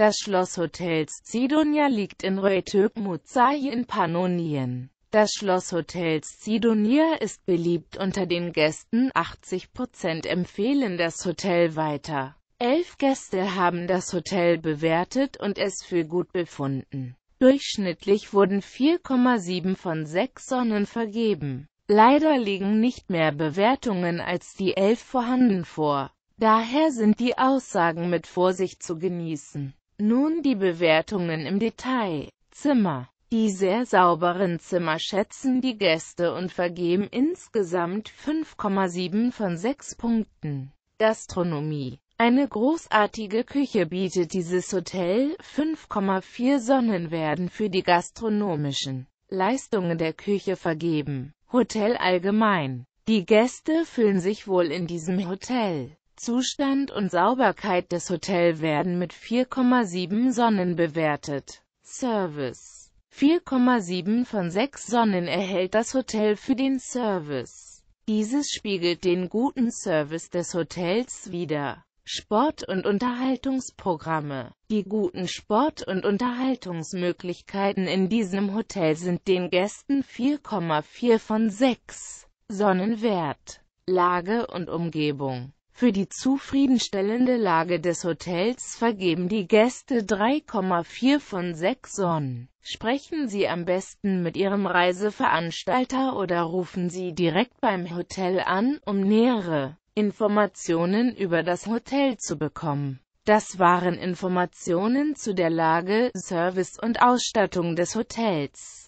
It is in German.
Das Schloss Hotels Zidonia liegt in Rötöp-Muzahi in Pannonien. Das Schloss Hotels Zidonia ist beliebt unter den Gästen, 80% empfehlen das Hotel weiter. Elf Gäste haben das Hotel bewertet und es für gut befunden. Durchschnittlich wurden 4,7 von 6 Sonnen vergeben. Leider liegen nicht mehr Bewertungen als die elf vorhanden vor. Daher sind die Aussagen mit Vorsicht zu genießen. Nun die Bewertungen im Detail. Zimmer. Die sehr sauberen Zimmer schätzen die Gäste und vergeben insgesamt 5,7 von 6 Punkten. Gastronomie. Eine großartige Küche bietet dieses Hotel, 5,4 Sonnen werden für die gastronomischen Leistungen der Küche vergeben. Hotel allgemein. Die Gäste fühlen sich wohl in diesem Hotel. Zustand und Sauberkeit des Hotels werden mit 4,7 Sonnen bewertet. Service 4,7 von 6 Sonnen erhält das Hotel für den Service. Dieses spiegelt den guten Service des Hotels wider. Sport- und Unterhaltungsprogramme. Die guten Sport- und Unterhaltungsmöglichkeiten in diesem Hotel sind den Gästen 4,4 von 6 Sonnen wert. Lage und Umgebung für die zufriedenstellende Lage des Hotels vergeben die Gäste 3,4 von 6 Sonnen. Sprechen Sie am besten mit Ihrem Reiseveranstalter oder rufen Sie direkt beim Hotel an, um nähere Informationen über das Hotel zu bekommen. Das waren Informationen zu der Lage, Service und Ausstattung des Hotels.